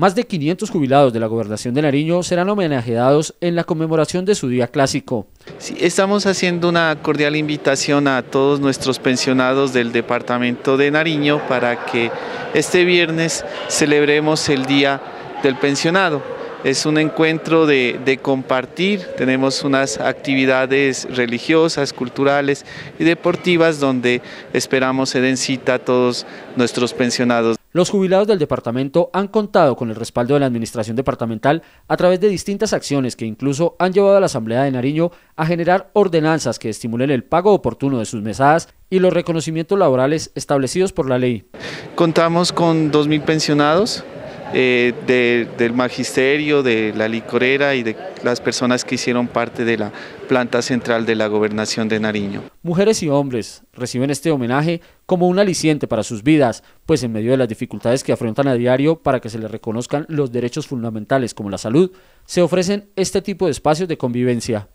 Más de 500 jubilados de la gobernación de Nariño serán homenajeados en la conmemoración de su día clásico. estamos haciendo una cordial invitación a todos nuestros pensionados del departamento de Nariño para que este viernes celebremos el Día del Pensionado. Es un encuentro de, de compartir, tenemos unas actividades religiosas, culturales y deportivas donde esperamos se den cita a todos nuestros pensionados. Los jubilados del departamento han contado con el respaldo de la Administración departamental a través de distintas acciones que incluso han llevado a la Asamblea de Nariño a generar ordenanzas que estimulen el pago oportuno de sus mesadas y los reconocimientos laborales establecidos por la ley. Contamos con 2.000 pensionados, eh, del magisterio, de la licorera y de las personas que hicieron parte de la planta central de la gobernación de Nariño. Mujeres y hombres reciben este homenaje como un aliciente para sus vidas, pues en medio de las dificultades que afrontan a diario para que se les reconozcan los derechos fundamentales como la salud, se ofrecen este tipo de espacios de convivencia.